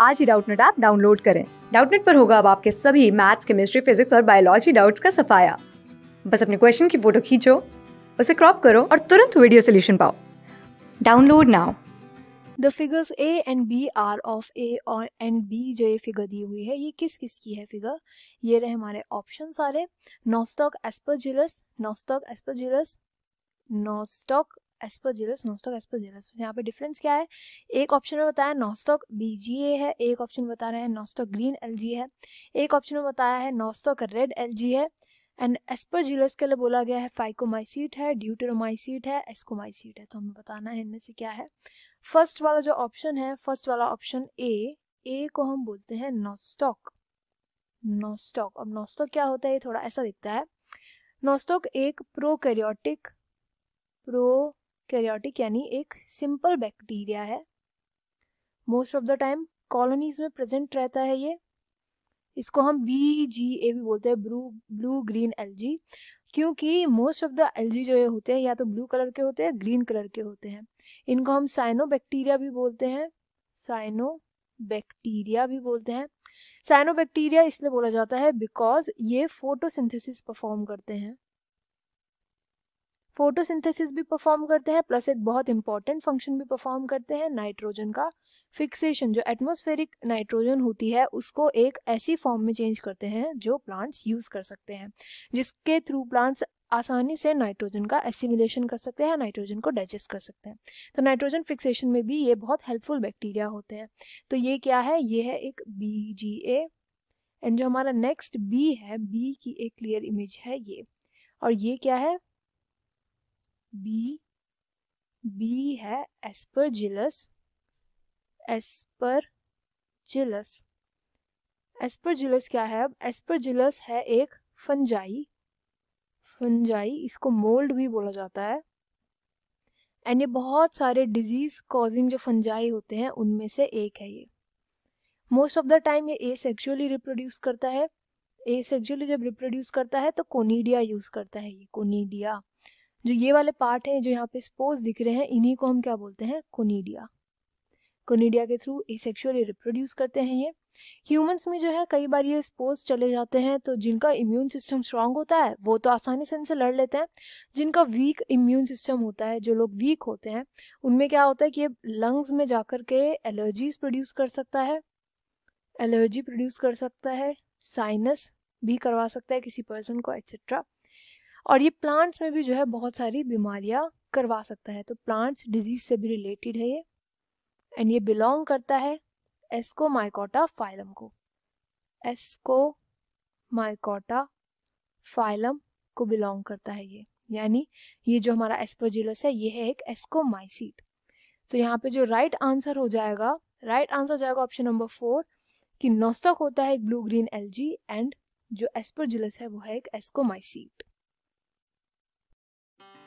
आज ही Doubtnut app download करें डाउटनेट पर होगा अब आपके सभी मैथ्स केमिस्ट्री फिजिक्स और बायोलॉजी डाउट्स का सफाया बस अपने क्वेश्चन की फोटो खींचो उसे क्रॉप करो और तुरंत वीडियो सोल्यूशन पाओ download now the figures A and B are of A और एंड बी जो ये फिगर दी हुई है ये किस किस की है फिगर ये रहे हमारे ऑप्शन सारे Nostoc Aspergillus Nostoc Aspergillus Nostoc Aspergillus Nostoc Aspergillus यहाँ पे डिफरेंस क्या है एक ऑप्शन में बताया नॉस्टॉक बीजीए है एक ऑप्शन में बता रहे हैं नोस्टॉक ग्रीन एलजी है एक ऑप्शन में बताया है नोस्टॉक रेड एलजी है एंड एस्पर्जिलस के लिए बोला गया है फाइकोमाइसीट है ड्यूटेरोमाइसीट है एस्कोमाइसीट है तो हमें बताना है इनमें से क्या है फर्स्ट वाला जो ऑप्शन है फर्स्ट वाला ऑप्शन ए ए को हम बोलते हैं नोस्टॉक नोस्टॉक अब नोस्टॉक क्या होता है ये थोड़ा ऐसा दिखता है नोस्टॉक एक प्रोकैरियोटिक प्रो कैरियोटिक यानी एक सिंपल बैक्टीरिया है most of the time colonies में प्रेजेंट रहता है ये इसको हम बी जी ए भी बोलते हैं ब्लू ब्लू ग्रीन जी क्योंकि most of the algae जो ये होते हैं या तो ब्लू कलर के होते हैं ग्रीन कलर के होते हैं इनको हम साइनो बैक्टीरिया भी बोलते हैं साइनो बैक्टीरिया भी बोलते हैं साइनो बैक्टीरिया इसलिए बोला जाता है बिकॉज ये फोटोसिंथेसिस परफॉर्म करते हैं फोटोसिंथेसिस भी परफॉर्म करते हैं प्लस एक बहुत इंपॉर्टेंट फंक्शन भी परफॉर्म करते हैं नाइट्रोजन का फिक्सेशन जो एटमोस्फेरिक नाइट्रोजन होती है उसको एक ऐसी फॉर्म में चेंज करते हैं जो प्लांट्स यूज कर सकते हैं जिसके थ्रू प्लांट्स आसानी से नाइट्रोजन का एसिमिलेशन कर सकते हैं नाइट्रोजन को डाइजेस्ट कर सकते हैं तो नाइट्रोजन फिक्सेशन में भी ये बहुत हेल्पफुल बैक्टीरिया होते हैं तो ये क्या है ये है एक बी जी ए एंड जो हमारा नेक्स्ट बी है बी की एक क्लियर इमेज है ये और ये क्या है बी बी है जिलस एस्पर जिलस क्या है अब जिलस है एक फंजाई फंजाई इसको मोल्ड भी बोला जाता है एंड ये बहुत सारे डिजीज कॉजिंग जो फंजाई होते हैं उनमें से एक है ये मोस्ट ऑफ द टाइम ये ए सेक्चुअली रिप्रोड्यूस करता है ए सेक्चुअली जब रिप्रोड्यूस करता है तो कोनीडिया यूज करता है ये कोनीडिया जो ये वाले पार्ट हैं जो यहाँ पे स्पोज दिख रहे हैं इन्हीं को हम क्या बोलते हैं कोनीडिया कोनीडिया के थ्रू एसेक्सुअली रिप्रोड्यूस करते हैं ये ह्यूमंस में जो है कई बार ये स्पोज चले जाते हैं तो जिनका इम्यून सिस्टम स्ट्रांग होता है वो तो आसानी से इनसे लड़ लेते हैं जिनका वीक इम्यून सिस्टम होता है जो लोग वीक होते हैं उनमें क्या होता है कि ये लंग्स में जाकर के एलर्जीज प्रोड्यूस कर सकता है एलर्जी प्रोड्यूस कर सकता है साइनस भी करवा सकता है किसी पर्सन को एक्सेट्रा और ये प्लांट्स में भी जो है बहुत सारी बीमारियाँ करवा सकता है तो प्लांट्स डिजीज से भी रिलेटेड है ये एंड ये बिलोंग करता है एस्को माइकोटा फाइलम को एस्को माइकोटा फाइलम को बिलोंग करता है ये यानी ये जो हमारा एस्पोजिलस है ये है एक एस्को माइसीट तो यहाँ पे जो राइट right आंसर हो जाएगा राइट right आंसर हो जाएगा ऑप्शन नंबर फोर कि नोस्टॉक होता है एक ब्लू ग्रीन एलजी एंड जो एस्पोजिलस है वो है एक एस्कोमाइसीट